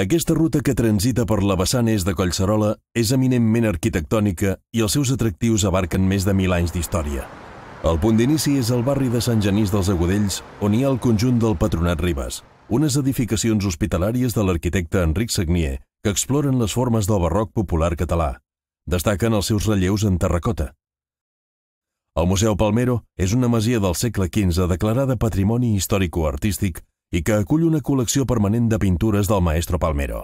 Aquesta ruta que transita per la vessant est de Collserola és eminentment arquitectònica i els seus atractius abarquen més de mil anys d'història. El punt d'inici és el barri de Sant Genís dels Agudells, on hi ha el conjunt del Patronat Ribes, unes edificacions hospitalàries de l'arquitecte Enric Sagnier que exploren les formes del barroc popular català. Destaquen els seus relleus en terracota. El Museu Palmero és una masia del segle XV declarada Patrimoni Històrico-Artístic i que acull una col·lecció permanent de pintures del maestro Palmero.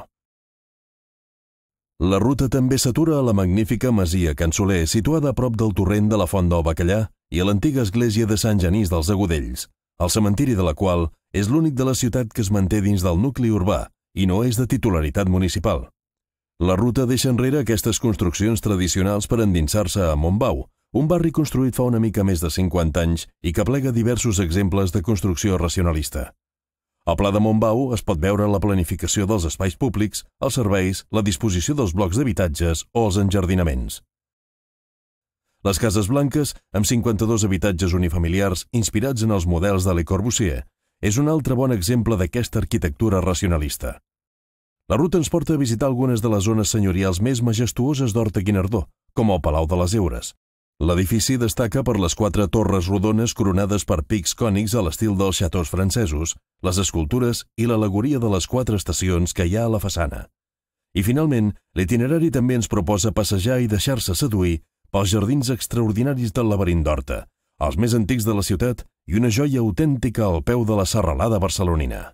La ruta també s'atura a la magnífica masia Cansoler, situada a prop del torrent de la Font del Bacallà i a l'antiga església de Sant Genís dels Agudells, el cementiri de la qual és l'únic de la ciutat que es manté dins del nucli urbà i no és de titularitat municipal. La ruta deixa enrere aquestes construccions tradicionals per endinsar-se a Montbau, un barri construït fa una mica més de 50 anys i que plega diversos exemples de construcció racionalista. Al Pla de Montbau es pot veure la planificació dels espais públics, els serveis, la disposició dels blocs d'habitatges o els enjardinaments. Les Cases Blanques, amb 52 habitatges unifamiliars inspirats en els models de Le Corbusier, és un altre bon exemple d'aquesta arquitectura racionalista. La ruta ens porta a visitar algunes de les zones senyorials més majestuoses d'Horta Guinardó, com el Palau de les Eures. L'edifici destaca per les quatre torres rodones coronades per pics cònics a l'estil dels xatós francesos, les escultures i l'alegoria de les quatre estacions que hi ha a la façana. I finalment, l'itinerari també ens proposa passejar i deixar-se seduir pels jardins extraordinaris del laberint d'Horta, els més antics de la ciutat i una joia autèntica al peu de la serralada barcelonina.